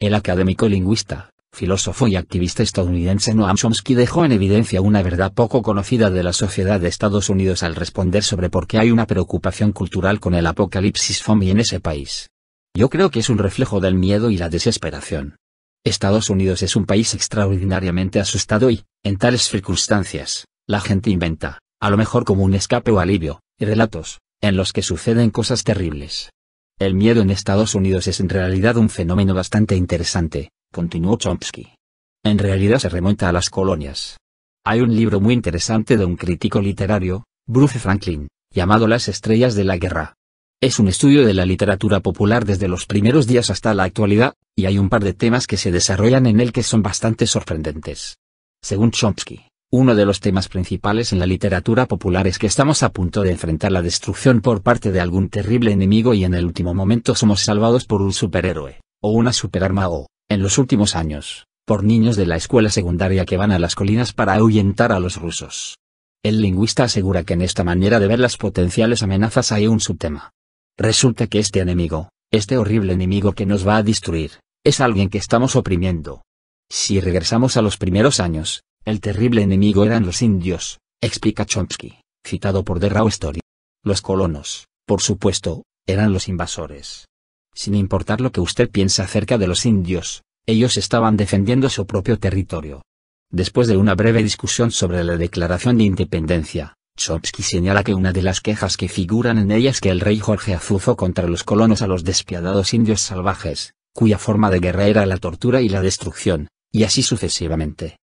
El académico lingüista, filósofo y activista estadounidense Noam Chomsky dejó en evidencia una verdad poco conocida de la sociedad de Estados Unidos al responder sobre por qué hay una preocupación cultural con el apocalipsis FOMI en ese país. Yo creo que es un reflejo del miedo y la desesperación. Estados Unidos es un país extraordinariamente asustado y, en tales circunstancias, la gente inventa, a lo mejor como un escape o alivio, relatos, en los que suceden cosas terribles. El miedo en Estados Unidos es en realidad un fenómeno bastante interesante, continuó Chomsky. En realidad se remonta a las colonias. Hay un libro muy interesante de un crítico literario, Bruce Franklin, llamado Las Estrellas de la Guerra. Es un estudio de la literatura popular desde los primeros días hasta la actualidad, y hay un par de temas que se desarrollan en él que son bastante sorprendentes. Según Chomsky, uno de los temas principales en la literatura popular es que estamos a punto de enfrentar la destrucción por parte de algún terrible enemigo y en el último momento somos salvados por un superhéroe, o una superarma o, en los últimos años, por niños de la escuela secundaria que van a las colinas para ahuyentar a los rusos. El lingüista asegura que en esta manera de ver las potenciales amenazas hay un subtema. Resulta que este enemigo, este horrible enemigo que nos va a destruir, es alguien que estamos oprimiendo. Si regresamos a los primeros años, el terrible enemigo eran los indios, explica Chomsky, citado por The Raw Story. Los colonos, por supuesto, eran los invasores. Sin importar lo que usted piensa acerca de los indios, ellos estaban defendiendo su propio territorio. Después de una breve discusión sobre la Declaración de Independencia, Chomsky señala que una de las quejas que figuran en ella es que el rey Jorge azuzó contra los colonos a los despiadados indios salvajes, cuya forma de guerra era la tortura y la destrucción, y así sucesivamente.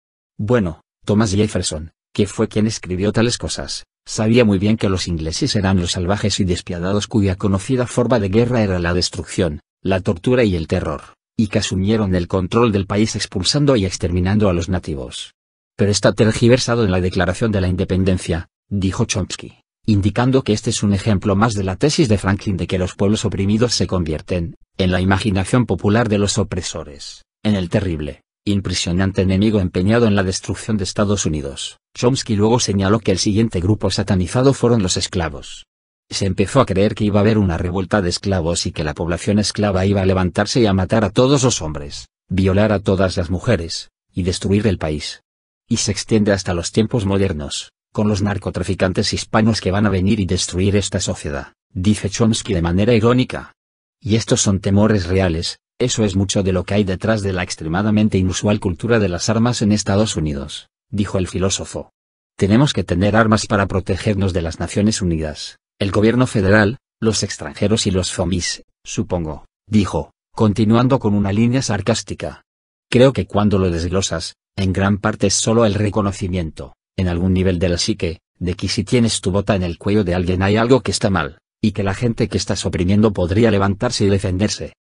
Bueno, Thomas Jefferson, que fue quien escribió tales cosas, sabía muy bien que los ingleses eran los salvajes y despiadados cuya conocida forma de guerra era la destrucción, la tortura y el terror, y que asumieron el control del país expulsando y exterminando a los nativos. Pero está tergiversado en la Declaración de la Independencia, dijo Chomsky, indicando que este es un ejemplo más de la tesis de Franklin de que los pueblos oprimidos se convierten, en la imaginación popular de los opresores, en el terrible, impresionante enemigo empeñado en la destrucción de Estados Unidos. Chomsky luego señaló que el siguiente grupo satanizado fueron los esclavos. Se empezó a creer que iba a haber una revuelta de esclavos y que la población esclava iba a levantarse y a matar a todos los hombres, violar a todas las mujeres, y destruir el país. Y se extiende hasta los tiempos modernos, con los narcotraficantes hispanos que van a venir y destruir esta sociedad, dice Chomsky de manera irónica. Y estos son temores reales, eso es mucho de lo que hay detrás de la extremadamente inusual cultura de las armas en Estados Unidos, dijo el filósofo. Tenemos que tener armas para protegernos de las Naciones Unidas, el gobierno federal, los extranjeros y los FOMIS, supongo, dijo, continuando con una línea sarcástica. Creo que cuando lo desglosas, en gran parte es solo el reconocimiento, en algún nivel de la psique, de que si tienes tu bota en el cuello de alguien hay algo que está mal, y que la gente que estás oprimiendo podría levantarse y defenderse,